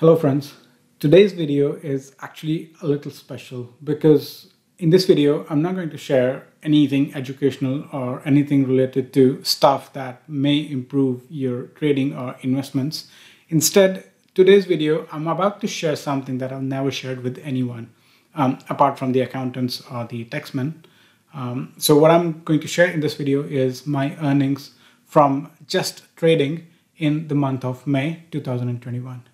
Hello friends, today's video is actually a little special because in this video I'm not going to share anything educational or anything related to stuff that may improve your trading or investments. Instead, today's video I'm about to share something that I've never shared with anyone um, apart from the accountants or the taxmen. Um, so what I'm going to share in this video is my earnings from just trading in the month of May 2021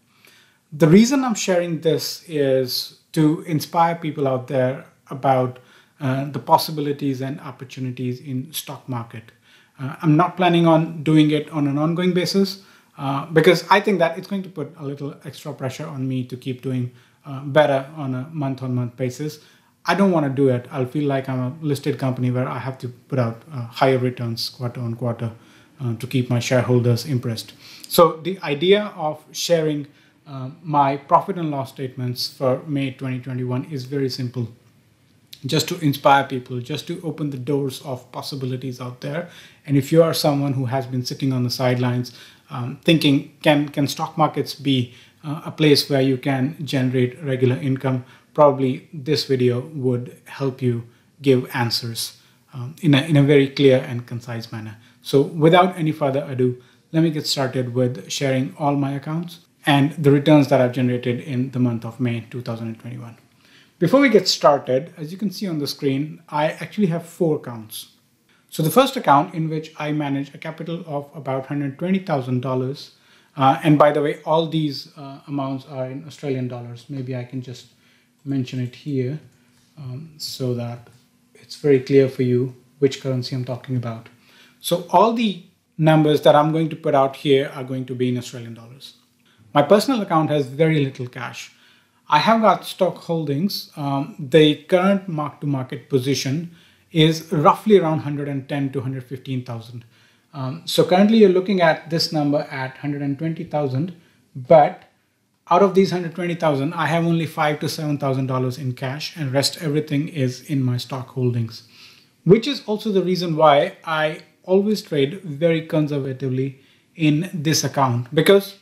the reason I'm sharing this is to inspire people out there about uh, the possibilities and opportunities in stock market. Uh, I'm not planning on doing it on an ongoing basis uh, because I think that it's going to put a little extra pressure on me to keep doing uh, better on a month-on-month basis. I don't want to do it. I'll feel like I'm a listed company where I have to put out uh, higher returns quarter on quarter uh, to keep my shareholders impressed. So the idea of sharing um, my profit and loss statements for May 2021 is very simple. Just to inspire people, just to open the doors of possibilities out there. And if you are someone who has been sitting on the sidelines um, thinking, can, can stock markets be uh, a place where you can generate regular income? Probably this video would help you give answers um, in, a, in a very clear and concise manner. So without any further ado, let me get started with sharing all my accounts and the returns that I've generated in the month of May 2021. Before we get started, as you can see on the screen, I actually have four accounts. So the first account in which I manage a capital of about $120,000. Uh, and by the way, all these uh, amounts are in Australian dollars. Maybe I can just mention it here um, so that it's very clear for you which currency I'm talking about. So all the numbers that I'm going to put out here are going to be in Australian dollars. My personal account has very little cash. I have got stock holdings. Um, the current mark to market position is roughly around 110 to 115,000. Um, so currently you're looking at this number at 120,000, but out of these 120,000, I have only five to $7,000 in cash and rest everything is in my stock holdings, which is also the reason why I always trade very conservatively in this account because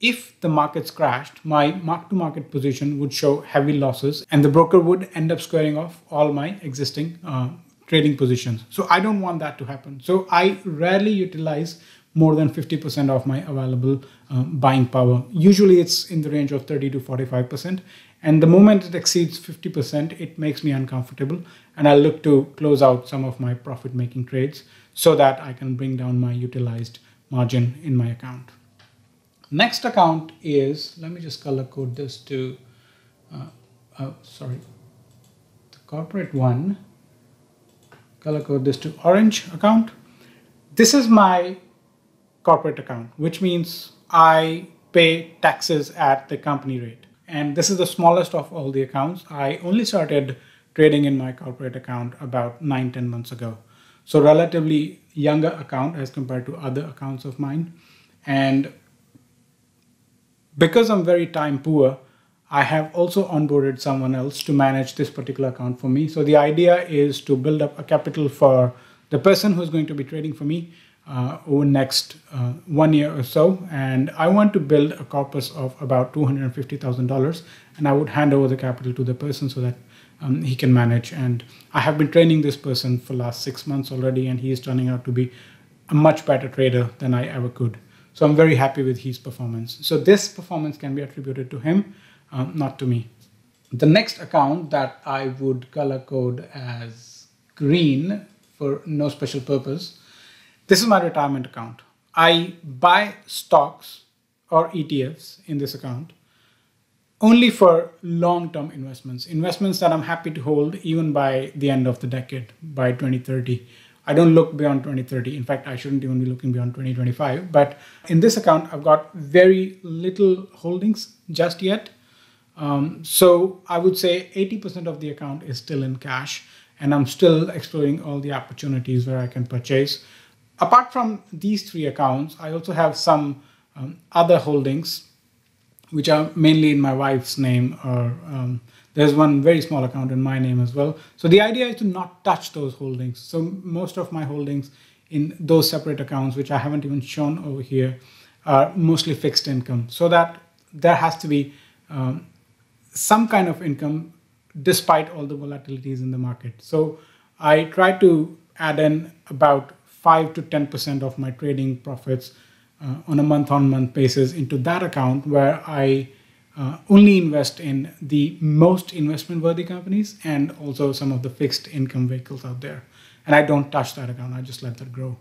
if the markets crashed, my mark to market position would show heavy losses and the broker would end up squaring off all my existing uh, trading positions. So I don't want that to happen. So I rarely utilize more than 50% of my available uh, buying power. Usually it's in the range of 30 to 45%. And the moment it exceeds 50%, it makes me uncomfortable. And I look to close out some of my profit making trades so that I can bring down my utilized margin in my account. Next account is, let me just color code this to, uh, oh, sorry, the corporate one, color code this to orange account. This is my corporate account, which means I pay taxes at the company rate. And this is the smallest of all the accounts. I only started trading in my corporate account about nine, 10 months ago. So relatively younger account as compared to other accounts of mine. And because I'm very time poor, I have also onboarded someone else to manage this particular account for me. So the idea is to build up a capital for the person who's going to be trading for me uh, over next uh, one year or so. And I want to build a corpus of about $250,000 and I would hand over the capital to the person so that um, he can manage. And I have been training this person for last six months already and he is turning out to be a much better trader than I ever could. So I'm very happy with his performance. So this performance can be attributed to him, um, not to me. The next account that I would color code as green for no special purpose, this is my retirement account. I buy stocks or ETFs in this account only for long-term investments, investments that I'm happy to hold even by the end of the decade, by 2030. I don't look beyond 2030. In fact, I shouldn't even be looking beyond 2025. But in this account, I've got very little holdings just yet. Um, so I would say 80% of the account is still in cash, and I'm still exploring all the opportunities where I can purchase. Apart from these three accounts, I also have some um, other holdings, which are mainly in my wife's name or um, there's one very small account in my name as well. So the idea is to not touch those holdings. So most of my holdings in those separate accounts, which I haven't even shown over here, are mostly fixed income. So that there has to be um, some kind of income despite all the volatilities in the market. So I try to add in about 5 to 10% of my trading profits uh, on a month on month basis into that account where I uh, only invest in the most investment worthy companies and also some of the fixed income vehicles out there. And I don't touch that account, I just let that grow.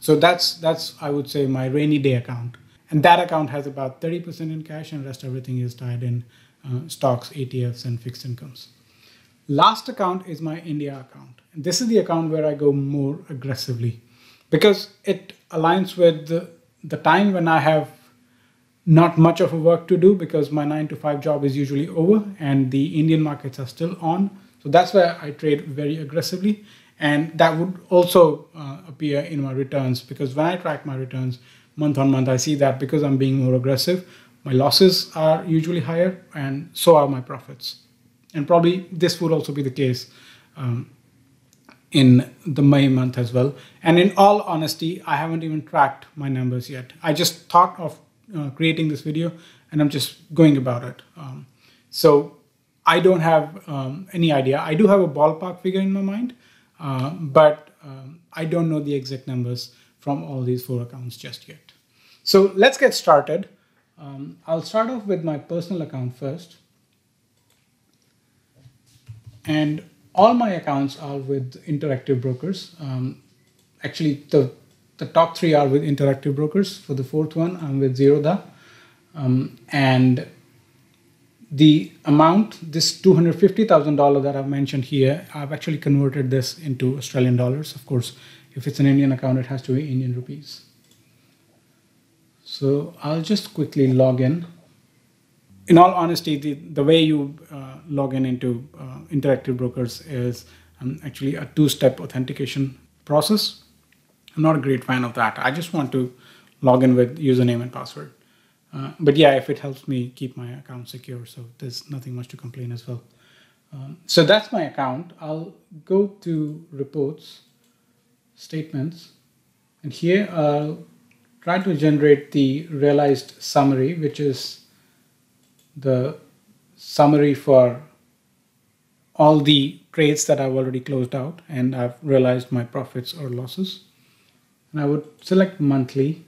So that's that's I would say my rainy day account. And that account has about 30% in cash and rest everything is tied in uh, stocks, ETFs and fixed incomes. Last account is my India account. And this is the account where I go more aggressively because it aligns with the, the time when I have not much of a work to do because my 9 to 5 job is usually over and the Indian markets are still on. So that's where I trade very aggressively. And that would also uh, appear in my returns because when I track my returns month on month, I see that because I'm being more aggressive, my losses are usually higher and so are my profits. And probably this would also be the case um, in the May month as well. And in all honesty, I haven't even tracked my numbers yet. I just thought of uh, creating this video and I'm just going about it. Um, so I don't have um, any idea. I do have a ballpark figure in my mind, uh, but um, I don't know the exact numbers from all these four accounts just yet. So let's get started. Um, I'll start off with my personal account first. And all my accounts are with interactive brokers. Um, actually, the the top three are with Interactive Brokers. For the fourth one, I'm with Zeroda. Um, and the amount, this $250,000 that I've mentioned here, I've actually converted this into Australian dollars. Of course, if it's an Indian account, it has to be Indian rupees. So I'll just quickly log in. In all honesty, the, the way you uh, log in into uh, Interactive Brokers is um, actually a two-step authentication process I'm not a great fan of that. I just want to log in with username and password. Uh, but yeah, if it helps me keep my account secure, so there's nothing much to complain as well. Um, so that's my account. I'll go to reports, statements, and here I'll try to generate the realized summary, which is the summary for all the trades that I've already closed out and I've realized my profits or losses and I would select monthly.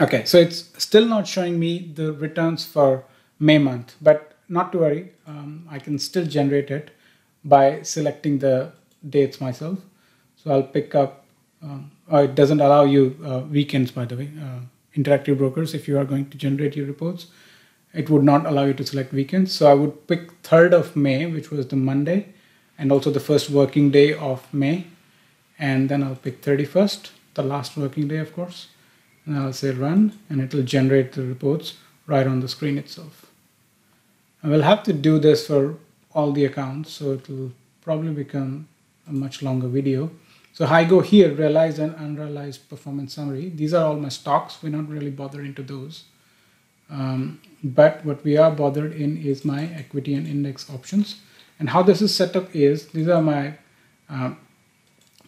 Okay, so it's still not showing me the returns for May month, but not to worry, um, I can still generate it by selecting the dates myself. So I'll pick up, um, oh, it doesn't allow you uh, weekends, by the way. Uh, interactive brokers, if you are going to generate your reports, it would not allow you to select weekends. So I would pick 3rd of May, which was the Monday, and also the first working day of May and then I'll pick 31st, the last working day, of course, and I'll say run, and it'll generate the reports right on the screen itself. And we'll have to do this for all the accounts, so it'll probably become a much longer video. So I go here, realized and unrealized performance summary. These are all my stocks. We're not really bothered into those. Um, but what we are bothered in is my equity and index options. And how this is set up is, these are my uh,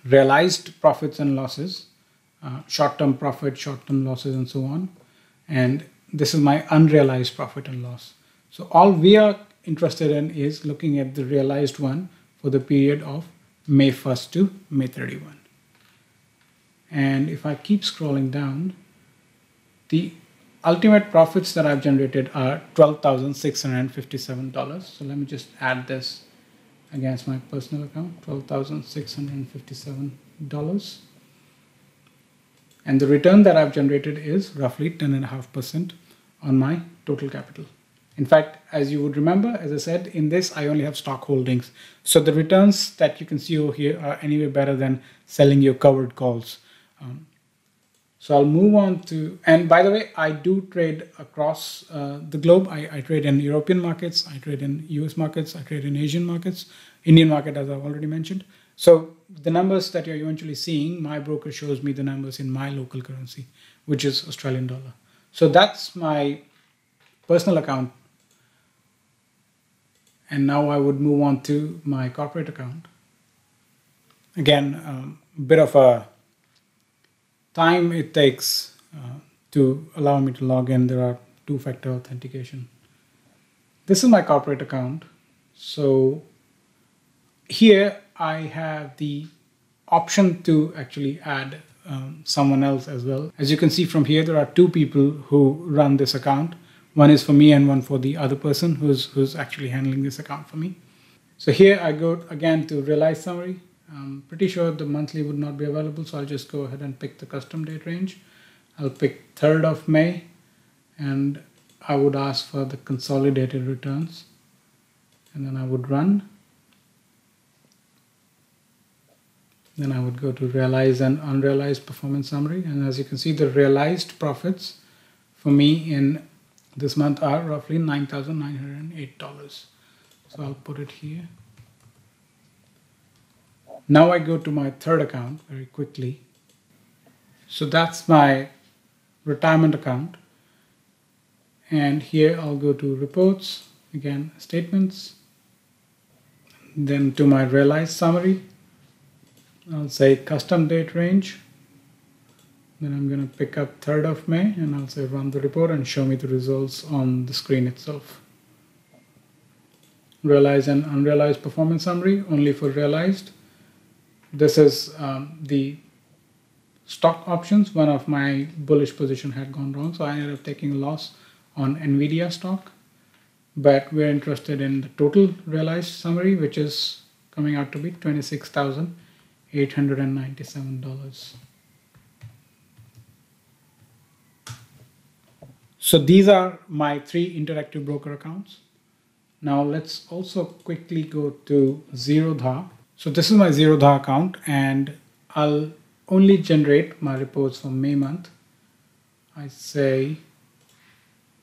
realized profits and losses, uh, short term profit, short term losses, and so on. And this is my unrealized profit and loss. So all we are interested in is looking at the realized one for the period of May 1st to May 31. And if I keep scrolling down, the ultimate profits that I've generated are $12,657. So let me just add this against my personal account $12,657 and the return that I've generated is roughly 10.5% on my total capital. In fact, as you would remember, as I said, in this I only have stock holdings. So the returns that you can see over here are anyway better than selling your covered calls. Um, so I'll move on to, and by the way, I do trade across uh, the globe. I, I, trade in European markets, I trade in US markets, I trade in Asian markets, Indian market, as I've already mentioned. So the numbers that you're eventually seeing, my broker shows me the numbers in my local currency, which is Australian dollar. So that's my personal account. And now I would move on to my corporate account. Again, a um, bit of a time it takes uh, to allow me to log in, there are two factor authentication. This is my corporate account. So here I have the option to actually add um, someone else as well. As you can see from here, there are two people who run this account. One is for me and one for the other person who's, who's actually handling this account for me. So here I go again to realize summary. I'm um, pretty sure the monthly would not be available, so I'll just go ahead and pick the custom date range. I'll pick 3rd of May and I would ask for the consolidated returns and then I would run. Then I would go to realize and unrealized performance summary and as you can see the realized profits for me in this month are roughly $9,908. So I'll put it here. Now I go to my third account very quickly. So that's my retirement account. And here I'll go to reports, again, statements, then to my realized summary. I'll say custom date range. Then I'm going to pick up 3rd of May and I'll say run the report and show me the results on the screen itself. Realized and unrealized performance summary only for realized this is um, the stock options. One of my bullish position had gone wrong, so I ended up taking a loss on NVIDIA stock. But we're interested in the total realized summary, which is coming out to be $26,897. So these are my three interactive broker accounts. Now let's also quickly go to Zerodha so this is my Zerodha account and I'll only generate my reports for May month. I say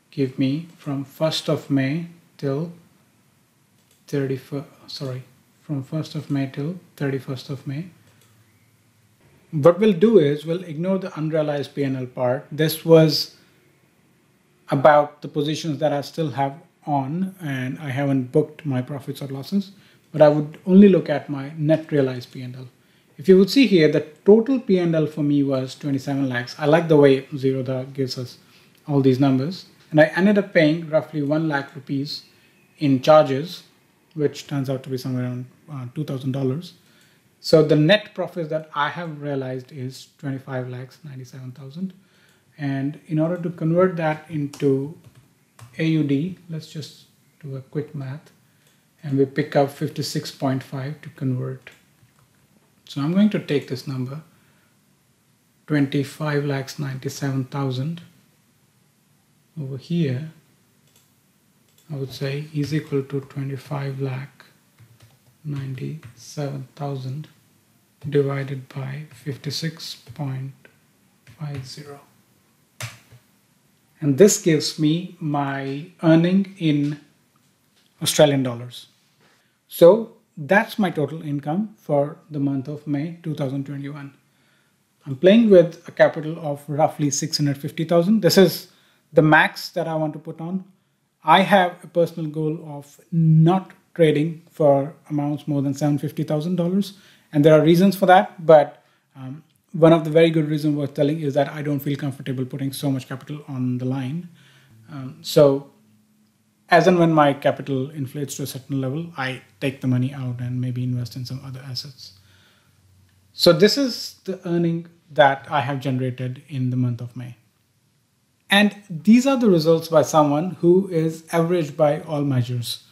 give me from 1st of May till 31st, sorry, from 1st of May till 31st of May. What we'll do is we'll ignore the unrealized PNL part. This was about the positions that I still have on and I haven't booked my profits or losses but I would only look at my net realized P&L. If you would see here, the total P&L for me was 27 lakhs. I like the way Zerodha gives us all these numbers. And I ended up paying roughly 1 lakh rupees in charges, which turns out to be somewhere around uh, $2,000. So the net profit that I have realized is 25 lakhs 97,000. And in order to convert that into AUD, let's just do a quick math and we pick up 56.5 to convert. So I'm going to take this number 25 lakhs 97,000 over here I would say is equal to 25 lakh 97,000 divided by 56.50 and this gives me my earning in Australian dollars. So that's my total income for the month of May 2021. I'm playing with a capital of roughly 650,000. This is the max that I want to put on. I have a personal goal of not trading for amounts more than $750,000. And there are reasons for that. But um, one of the very good reasons worth telling is that I don't feel comfortable putting so much capital on the line. Um, so as and when my capital inflates to a certain level, I take the money out and maybe invest in some other assets. So this is the earning that I have generated in the month of May. And these are the results by someone who is average by all measures.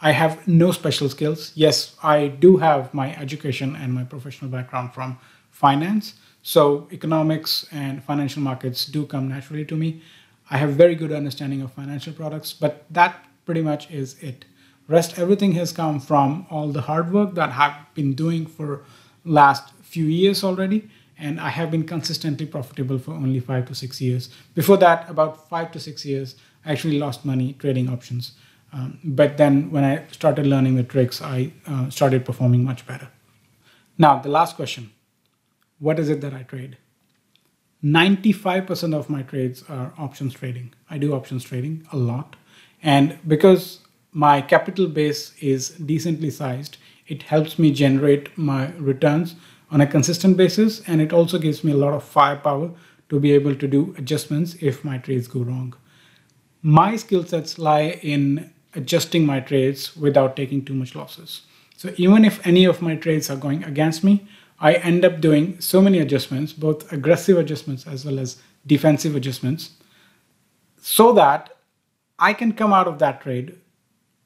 I have no special skills. Yes, I do have my education and my professional background from finance. So economics and financial markets do come naturally to me. I have very good understanding of financial products, but that pretty much is it. Rest everything has come from all the hard work that I've been doing for last few years already, and I have been consistently profitable for only five to six years. Before that, about five to six years, I actually lost money trading options. Um, but then when I started learning the tricks, I uh, started performing much better. Now, the last question what is it that I trade? 95% of my trades are options trading. I do options trading a lot. And because my capital base is decently sized, it helps me generate my returns on a consistent basis. And it also gives me a lot of firepower to be able to do adjustments if my trades go wrong. My skill sets lie in adjusting my trades without taking too much losses. So even if any of my trades are going against me, I end up doing so many adjustments, both aggressive adjustments as well as defensive adjustments, so that I can come out of that trade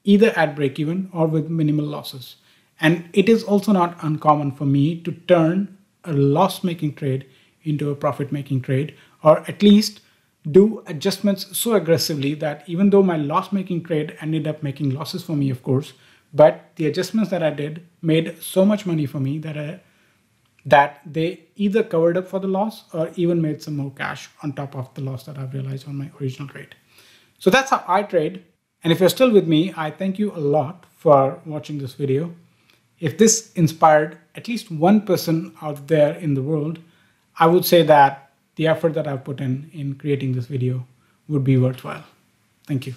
either at break even or with minimal losses. And it is also not uncommon for me to turn a loss making trade into a profit making trade, or at least do adjustments so aggressively that even though my loss making trade ended up making losses for me, of course, but the adjustments that I did made so much money for me that I that they either covered up for the loss or even made some more cash on top of the loss that I've realized on my original trade. So that's how I trade. And if you're still with me, I thank you a lot for watching this video. If this inspired at least one person out there in the world, I would say that the effort that I've put in in creating this video would be worthwhile. Thank you.